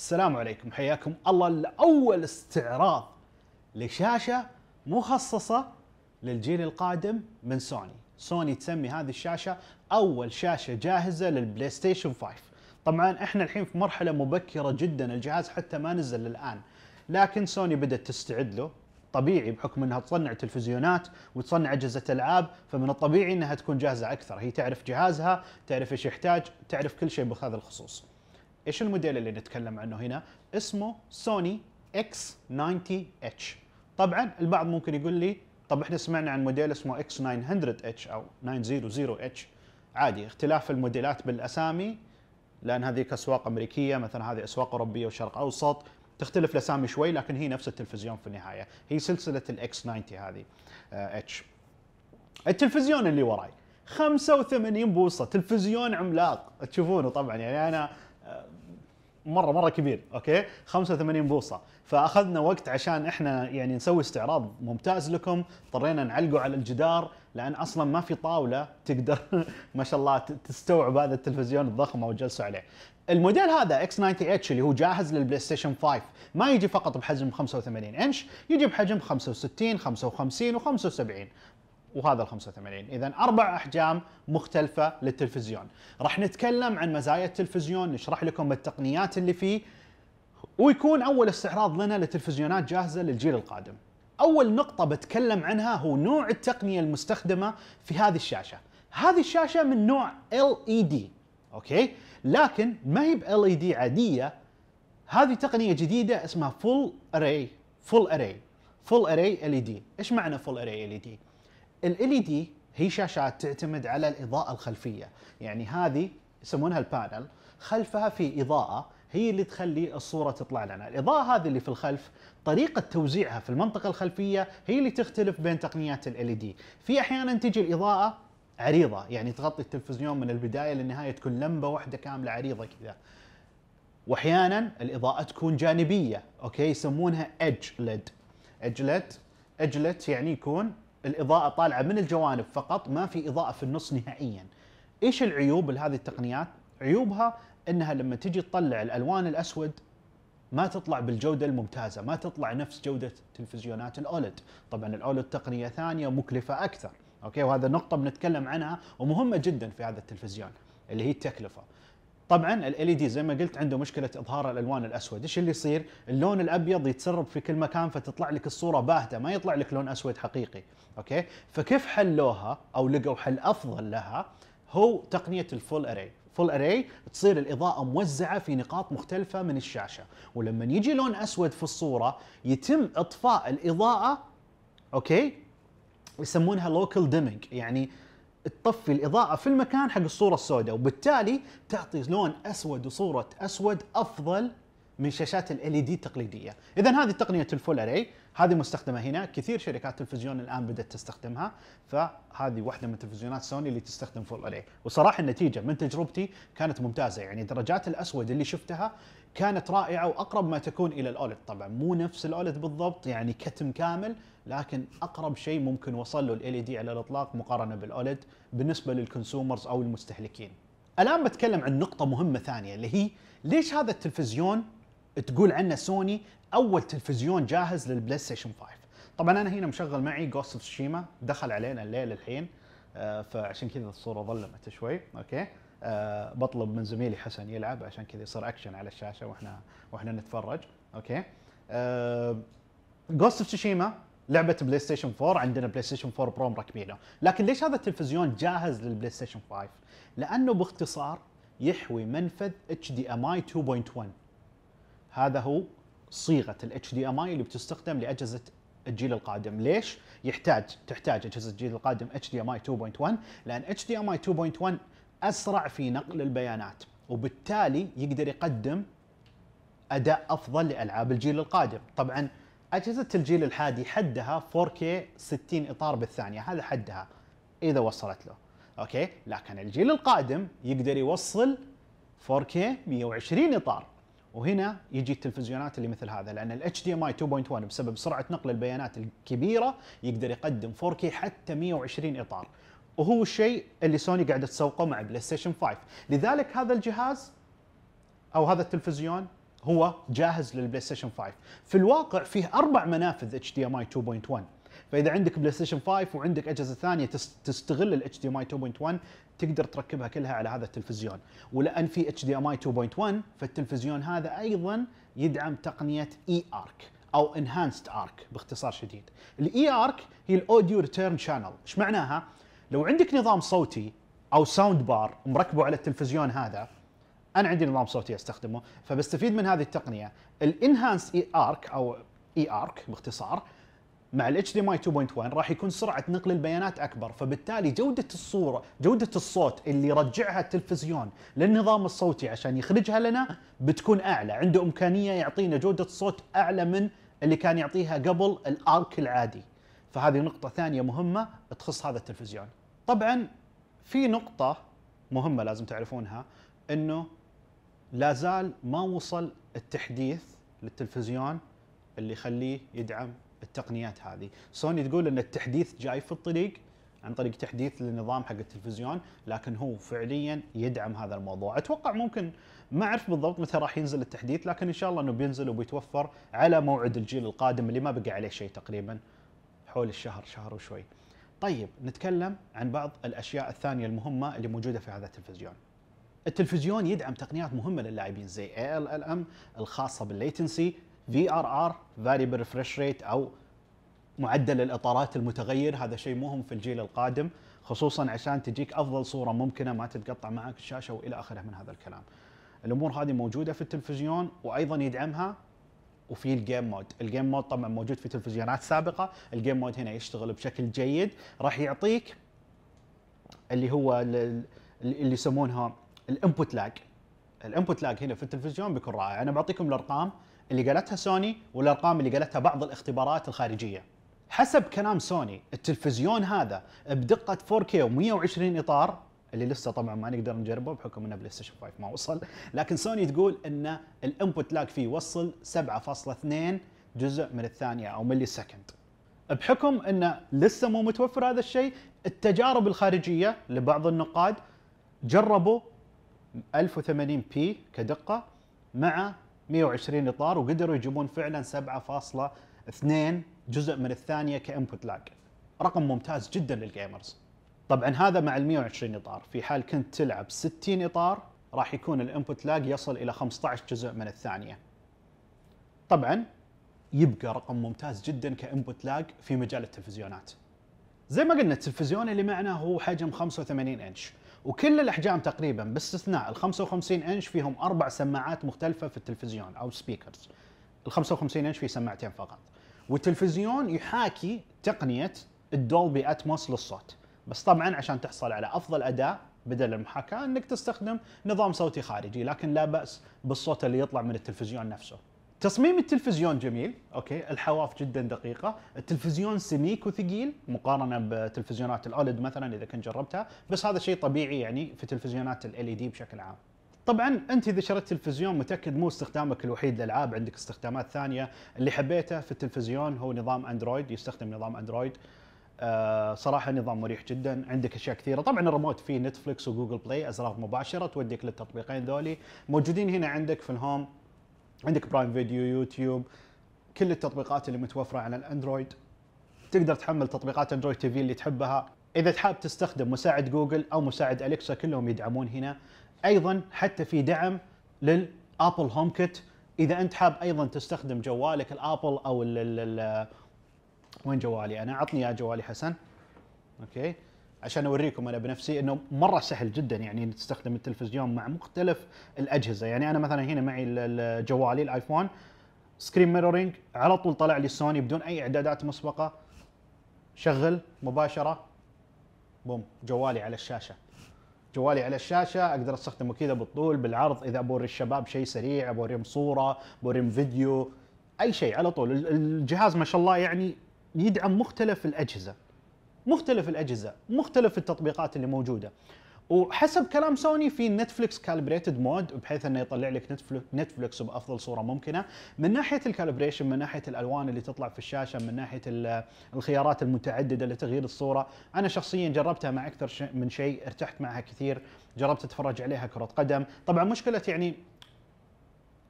السلام عليكم حياكم الله لأول استعراض لشاشة مخصصة للجيل القادم من سوني سوني تسمي هذه الشاشة أول شاشة جاهزة للبلاي ستيشن 5 طبعا احنا الحين في مرحلة مبكرة جدا الجهاز حتى ما نزل للآن لكن سوني بدأت تستعد له طبيعي بحكم انها تصنع تلفزيونات وتصنع اجهزه العاب فمن الطبيعي انها تكون جاهزه اكثر هي تعرف جهازها تعرف ايش يحتاج تعرف كل شيء بهذا الخصوص ايش الموديل اللي نتكلم عنه هنا اسمه سوني اكس 90 اتش طبعا البعض ممكن يقول لي طب احنا سمعنا عن موديل اسمه اكس 900 اتش او 900 اتش عادي اختلاف الموديلات بالاسامي لان هذيك اسواق امريكيه مثلا هذه اسواق اوروبيه وشرق اوسط تختلف الاسامي شوي لكن هي نفس التلفزيون في النهايه هي سلسله الاكس 90 هذه آه، اتش التلفزيون اللي وراي 85 بوصه تلفزيون عملاق تشوفونه طبعا يعني انا مره مره كبير اوكي 85 بوصه فاخذنا وقت عشان احنا يعني نسوي استعراض ممتاز لكم اضطرينا نعلقه على الجدار لان اصلا ما في طاوله تقدر ما شاء الله تستوعب هذا التلفزيون الضخم او جلسوا عليه الموديل هذا اكس 90 اتش اللي هو جاهز للبلاي ستيشن 5 ما يجي فقط بحجم 85 انش يجي بحجم 65 55 و75 وهذا ال 85 اذا اربع احجام مختلفه للتلفزيون راح نتكلم عن مزايا التلفزيون نشرح لكم التقنيات اللي فيه ويكون اول استعراض لنا لتلفزيونات جاهزه للجيل القادم اول نقطه بتكلم عنها هو نوع التقنيه المستخدمه في هذه الشاشه هذه الشاشه من نوع LED اوكي لكن ما هي ب LED عاديه هذه تقنيه جديده اسمها فول اري فول اري فول اري LED ايش معنى فول اري LED الالي دي e هي شاشات تعتمد على الاضاءه الخلفيه يعني هذه يسمونها البانل خلفها في اضاءه هي اللي تخلي الصوره تطلع لنا الاضاءه هذه اللي في الخلف طريقه توزيعها في المنطقه الخلفيه هي اللي تختلف بين تقنيات الالي دي e في احيانا تجي الاضاءه عريضه يعني تغطي التلفزيون من البدايه للنهايه تكون لمبه واحده كامله عريضه كذا واحيانا الاضاءه تكون جانبيه اوكي يسمونها ايدج ليد ايدج ليد ايدج ليد يعني يكون الاضاءه طالعه من الجوانب فقط ما في اضاءه في النص نهائيا ايش العيوب لهذه التقنيات عيوبها انها لما تجي تطلع الالوان الاسود ما تطلع بالجوده الممتازه ما تطلع نفس جوده تلفزيونات الاولد طبعا الاولد تقنيه ثانيه مكلفه اكثر اوكي وهذا نقطه بنتكلم عنها ومهمه جدا في هذا التلفزيون اللي هي التكلفه طبعا ال دي e زي ما قلت عنده مشكله اظهار الالوان الاسود، ايش اللي يصير؟ اللون الابيض يتسرب في كل مكان فتطلع لك الصوره باهته، ما يطلع لك لون اسود حقيقي، اوكي؟ فكيف حلوها او لقوا حل افضل لها؟ هو تقنيه الفول اري، فول اري تصير الاضاءه موزعه في نقاط مختلفه من الشاشه، ولما يجي لون اسود في الصوره يتم اطفاء الاضاءه اوكي؟ يسمونها لوكال ديمينج، يعني تطفي الاضاءه في المكان حق الصوره السوداء وبالتالي تعطي لون اسود وصوره اسود افضل من شاشات ال دي التقليديه، e اذا هذه تقنيه الفول اري هذه مستخدمه هنا، كثير شركات تلفزيون الان بدات تستخدمها، فهذه واحده من تلفزيونات سوني اللي تستخدم فول اري، وصراحه النتيجه من تجربتي كانت ممتازه، يعني درجات الاسود اللي شفتها كانت رائعه واقرب ما تكون الى الاولد طبعا مو نفس الاولد بالضبط يعني كتم كامل لكن اقرب شيء ممكن وصل له ال دي على الاطلاق مقارنه بالاولد بالنسبه للكونسومرز او المستهلكين. الان بتكلم عن نقطه مهمه ثانيه اللي هي ليش هذا التلفزيون تقول عنه سوني اول تلفزيون جاهز للبلاي ستيشن 5 طبعا انا هنا مشغل معي جوست اوف شيما دخل علينا الليل الحين آه، فعشان كذا الصوره ظلمت شوي اوكي آه، بطلب من زميلي حسن يلعب عشان كذا يصير اكشن على الشاشه واحنا واحنا نتفرج اوكي جوست اوف تشيما لعبه بلاي ستيشن 4 عندنا بلاي ستيشن 4 برو مركبينه لكن ليش هذا التلفزيون جاهز للبلاي ستيشن 5 لانه باختصار يحوي منفذ اتش دي ام اي 2.1 هذا هو صيغه الاتش دي ام اي اللي بتستخدم لاجهزه الجيل القادم ليش يحتاج تحتاج اجهزه الجيل القادم اتش دي ام اي 2.1 لان اتش دي اي 2.1 اسرع في نقل البيانات وبالتالي يقدر يقدم اداء افضل لالعاب الجيل القادم طبعا اجهزه الجيل الحادي حدها 4K 60 اطار بالثانيه هذا حدها اذا وصلت له اوكي لكن الجيل القادم يقدر يوصل 4K 120 اطار وهنا يجي التلفزيونات اللي مثل هذا لان ال HDMI 2.1 بسبب سرعه نقل البيانات الكبيره يقدر يقدم 4K حتى 120 اطار وهو الشيء اللي سوني قاعده تسوقه مع بلاي ستيشن 5 لذلك هذا الجهاز او هذا التلفزيون هو جاهز للبلاي ستيشن 5 في الواقع فيه اربع منافذ اتش دي ام اي 2.1 فاذا عندك بلاي ستيشن 5 وعندك اجهزه ثانيه تستغل الاتش دي ام اي 2.1 تقدر تركبها كلها على هذا التلفزيون ولان في اتش دي ام اي 2.1 فالتلفزيون هذا ايضا يدعم تقنيه اي ارك او انهانسد ارك باختصار شديد الاي ارك هي الاوديو ريتيرن شانل ايش معناها لو عندك نظام صوتي او ساوند بار مركبه على التلفزيون هذا انا عندي نظام صوتي استخدمه فبستفيد من هذه التقنيه الانهانس اي ارك او اي ارك باختصار مع الاتش دي ماي 2.1 راح يكون سرعة نقل البيانات أكبر فبالتالي جودة الصورة جودة الصوت اللي يرجعها التلفزيون للنظام الصوتي عشان يخرجها لنا بتكون أعلى عنده إمكانية يعطينا جودة صوت أعلى من اللي كان يعطيها قبل الآرك العادي فهذه نقطة ثانية مهمة تخص هذا التلفزيون طبعا في نقطة مهمة لازم تعرفونها انه لا زال ما وصل التحديث للتلفزيون اللي يخليه يدعم التقنيات هذه، سوني تقول ان التحديث جاي في الطريق عن طريق تحديث للنظام حق التلفزيون لكن هو فعليا يدعم هذا الموضوع اتوقع ممكن ما اعرف بالضبط متى راح ينزل التحديث لكن ان شاء الله انه بينزل وبيتوفر على موعد الجيل القادم اللي ما بقى عليه شيء تقريبا حول الشهر شهر وشوي طيب نتكلم عن بعض الاشياء الثانيه المهمه اللي موجوده في هذا التلفزيون. التلفزيون يدعم تقنيات مهمه للاعبين زي اي ال ال ام الخاصه بالليتنسي في ار ار فاليبل ريفرش ريت او معدل الاطارات المتغير هذا شيء مهم في الجيل القادم خصوصا عشان تجيك افضل صوره ممكنه ما تتقطع معك الشاشه والى اخره من هذا الكلام. الامور هذه موجوده في التلفزيون وايضا يدعمها وفي الجيم مود الجيم مود طبعا موجود في تلفزيونات سابقه الجيم مود هنا يشتغل بشكل جيد راح يعطيك اللي هو اللي يسمونها الانبوت لاج الانبوت لاج هنا في التلفزيون بيكون رائع انا بعطيكم الارقام اللي قالتها سوني والارقام اللي قالتها بعض الاختبارات الخارجيه حسب كلام سوني التلفزيون هذا بدقه 4K و120 اطار اللي لسه طبعا ما نقدر نجربه بحكم انه بلاي ستيشن 5 ما وصل لكن سوني تقول ان الانبوت لاج فيه وصل 7.2 جزء من الثانيه او ملي سكند بحكم انه لسه مو متوفر هذا الشيء التجارب الخارجيه لبعض النقاد جربوا 1080 بي كدقه مع 120 اطار وقدروا يجيبون فعلا 7.2 جزء من الثانيه كانبوت لاج رقم ممتاز جدا للجيمرز طبعا هذا مع ال 120 اطار في حال كنت تلعب 60 اطار راح يكون الانبوت لاج يصل الى 15 جزء من الثانيه طبعا يبقى رقم ممتاز جدا كانبوت لاج في مجال التلفزيونات زي ما قلنا التلفزيون اللي معنا هو حجم 85 انش وكل الاحجام تقريبا باستثناء ال 55 انش فيهم اربع سماعات مختلفه في التلفزيون او سبيكرز ال 55 انش فيه سماعتين فقط والتلفزيون يحاكي تقنيه الدولبي اتموس للصوت بس طبعا عشان تحصل على افضل اداء بدل المحاكاه انك تستخدم نظام صوتي خارجي لكن لا باس بالصوت اللي يطلع من التلفزيون نفسه تصميم التلفزيون جميل اوكي الحواف جدا دقيقه التلفزيون سميك وثقيل مقارنه بتلفزيونات الاولد مثلا اذا كنت جربتها بس هذا شيء طبيعي يعني في تلفزيونات ال دي بشكل عام طبعا انت اذا شريت تلفزيون متاكد مو استخدامك الوحيد للالعاب عندك استخدامات ثانيه اللي حبيته في التلفزيون هو نظام اندرويد يستخدم نظام اندرويد آه، صراحه نظام مريح جدا عندك اشياء كثيره طبعا الريموت فيه نتفلكس وجوجل بلاي ازرار مباشره توديك للتطبيقين ذولي موجودين هنا عندك في الهوم عندك برايم فيديو يوتيوب كل التطبيقات اللي متوفره على الاندرويد تقدر تحمل تطبيقات اندرويد تي في اللي تحبها اذا تحب تستخدم مساعد جوجل او مساعد اليكسا كلهم يدعمون هنا ايضا حتى في دعم للابل هوم كيت اذا انت حاب ايضا تستخدم جوالك الابل او وين جوالي انا عطني يا جوالي حسن اوكي عشان اوريكم انا بنفسي انه مره سهل جدا يعني تستخدم التلفزيون مع مختلف الاجهزه يعني انا مثلا هنا معي جوالي الايفون سكرين ميرورينج على طول طلع لي سوني بدون اي اعدادات مسبقه شغل مباشره بوم جوالي على الشاشه جوالي على الشاشه اقدر استخدمه كذا بالطول بالعرض اذا بوري الشباب شيء سريع بوريهم صوره بوريهم فيديو اي شيء على طول الجهاز ما شاء الله يعني يدعم مختلف الاجهزه مختلف الاجهزه مختلف التطبيقات اللي موجوده وحسب كلام سوني في نتفلكس كالبريتد مود بحيث انه يطلع لك نتفلكس بافضل صوره ممكنه من ناحيه الكالبريشن من ناحيه الالوان اللي تطلع في الشاشه من ناحيه الخيارات المتعدده لتغيير الصوره انا شخصيا جربتها مع اكثر من شيء ارتحت معها كثير جربت اتفرج عليها كره قدم طبعا مشكله يعني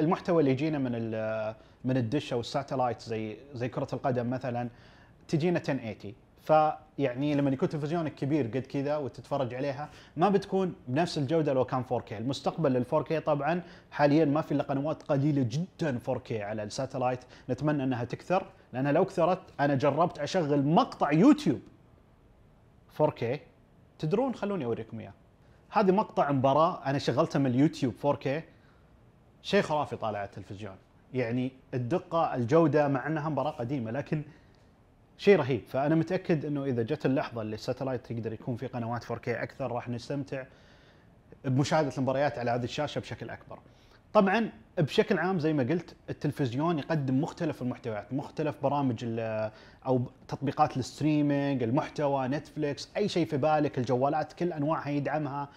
المحتوى اللي يجينا من من الدش او الساتلايت زي زي كره القدم مثلا تجينا 1080 فيعني لما يكون تلفزيونك كبير قد كذا وتتفرج عليها ما بتكون بنفس الجوده لو كان 4K، المستقبل لل 4K طبعا حاليا ما في الا قنوات قليله جدا 4K على الساتلايت، نتمنى انها تكثر لانها لو كثرت انا جربت اشغل مقطع يوتيوب 4K تدرون خلوني اوريكم اياه. هذه مقطع مباراه انا شغلتها من اليوتيوب 4K شيء خرافي طالع التلفزيون. يعني الدقه الجوده مع انها مباراه قديمه لكن شيء رهيب فانا متاكد انه اذا جت اللحظه اللي الساتلايت يقدر يكون في قنوات 4K اكثر راح نستمتع بمشاهده المباريات على هذه الشاشه بشكل اكبر. طبعا بشكل عام زي ما قلت التلفزيون يقدم مختلف المحتويات، مختلف برامج او تطبيقات الستريمينج، المحتوى، نتفليكس، اي شيء في بالك، الجوالات كل انواعها يدعمها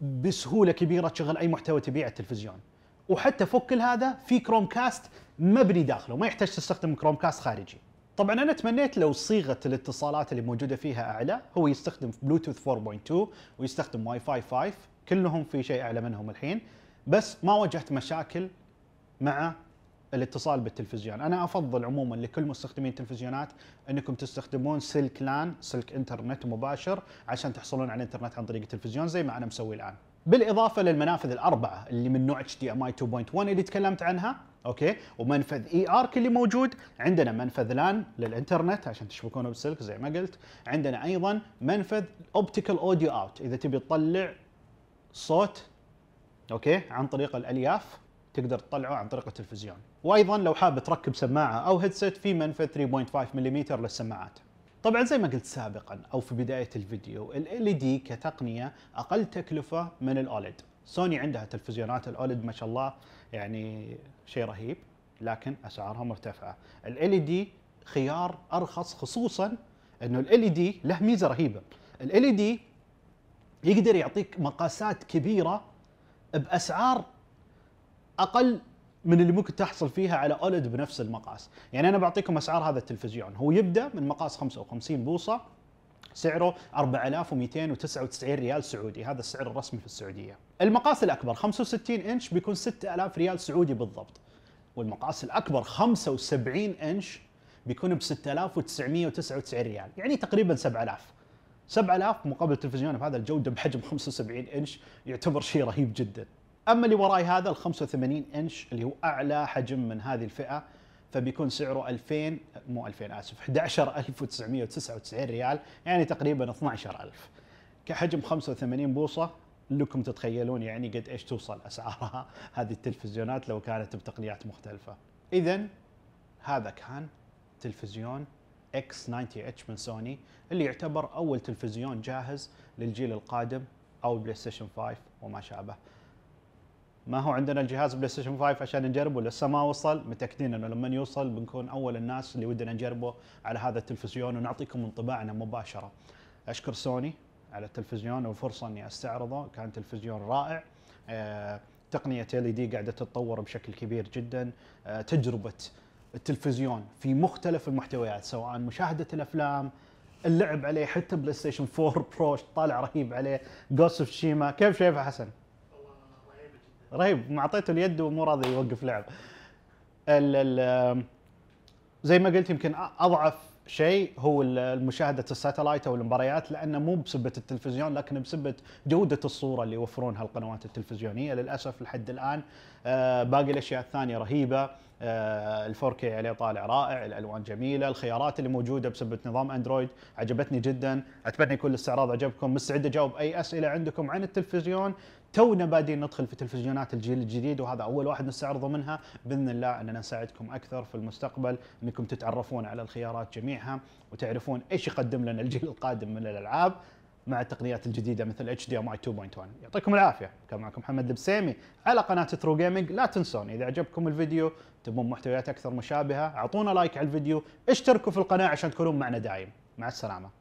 بسهوله كبيره تشغل اي محتوى تبيعه التلفزيون. وحتى فوق كل هذا في كروم كاست مبني داخله ما يحتاج تستخدم كروم كاست خارجي طبعا انا تمنيت لو صيغه الاتصالات اللي موجوده فيها اعلى هو يستخدم بلوتوث 4.2 ويستخدم واي فاي 5 كلهم في شيء اعلى منهم الحين بس ما واجهت مشاكل مع الاتصال بالتلفزيون انا افضل عموما لكل مستخدمين التلفزيونات انكم تستخدمون سلك لان سلك انترنت مباشر عشان تحصلون على الانترنت عن طريق التلفزيون زي ما انا مسوي الان بالاضافه للمنافذ الاربعه اللي من نوع اتش دي ام اي 2.1 اللي تكلمت عنها اوكي ومنفذ اي e ارك اللي موجود عندنا منفذ لان للانترنت عشان تشبكونه بالسلك زي ما قلت عندنا ايضا منفذ اوبتيكال اوديو اوت اذا تبي تطلع صوت اوكي عن طريق الالياف تقدر تطلعه عن طريق التلفزيون وايضا لو حاب تركب سماعه او هيدسيت في منفذ 3.5 ملم للسماعات طبعا زي ما قلت سابقا او في بدايه الفيديو ال دي كتقنيه اقل تكلفه من الاولد سوني عندها تلفزيونات الاولد ما شاء الله يعني شيء رهيب لكن اسعارها مرتفعه ال دي خيار ارخص خصوصا انه ال دي له ميزه رهيبه ال دي يقدر يعطيك مقاسات كبيره باسعار اقل من اللي ممكن تحصل فيها على اولد بنفس المقاس يعني انا بعطيكم اسعار هذا التلفزيون هو يبدا من مقاس 55 بوصه سعره 4299 ريال سعودي هذا السعر الرسمي في السعوديه المقاس الاكبر 65 انش بيكون 6000 ريال سعودي بالضبط والمقاس الاكبر 75 انش بيكون ب 6999 ريال يعني تقريبا 7000 7000 مقابل تلفزيون بهذا الجوده بحجم 75 انش يعتبر شيء رهيب جدا اما اللي وراي هذا ال 85 انش اللي هو اعلى حجم من هذه الفئه فبيكون سعره 2000 مو 2000 اسف 11999 ريال يعني تقريبا 12000 كحجم 85 بوصه لكم تتخيلون يعني قد ايش توصل اسعارها هذه التلفزيونات لو كانت بتقنيات مختلفه اذا هذا كان تلفزيون X90H من سوني اللي يعتبر اول تلفزيون جاهز للجيل القادم او بلاي ستيشن 5 وما شابه ما هو عندنا الجهاز بلاي ستيشن 5 عشان نجربه لسه ما وصل متاكدين انه لما يوصل بنكون اول الناس اللي ودنا نجربه على هذا التلفزيون ونعطيكم انطباعنا مباشره. اشكر سوني على التلفزيون والفرصه اني استعرضه كان تلفزيون رائع آه، تقنيه ال دي e قاعده تتطور بشكل كبير جدا آه، تجربه التلفزيون في مختلف المحتويات سواء مشاهده الافلام اللعب عليه حتى بلاي ستيشن 4 برو طالع رهيب عليه جوست اوف شيما كيف شايفه حسن؟ رهيب ما اعطيته اليد ومو راضي يوقف لعب زي ما قلت يمكن اضعف شيء هو مشاهده الساتلايت او المباريات لانه مو بسبه التلفزيون لكن بسبه جوده الصوره اللي يوفرونها القنوات التلفزيونيه للاسف لحد الان آه، باقي الاشياء الثانيه رهيبه آه، الفوركي عليه طالع رائع الالوان جميله الخيارات اللي موجوده بسبه نظام اندرويد عجبتني جدا اتمنى كل الاستعراض عجبكم مستعد اجاوب اي اسئله عندكم عن التلفزيون تونا بادين ندخل في تلفزيونات الجيل الجديد وهذا اول واحد نستعرضه منها باذن الله اننا نساعدكم اكثر في المستقبل انكم تتعرفون على الخيارات جميعها وتعرفون ايش يقدم لنا الجيل القادم من الالعاب مع التقنيات الجديده مثل اتش دي ام اي 2.1 يعطيكم العافيه كان معكم محمد البسيمي على قناه ترو جيمنج لا تنسون اذا عجبكم الفيديو تبون محتويات اكثر مشابهه اعطونا لايك على الفيديو اشتركوا في القناه عشان تكونون معنا دايم مع السلامه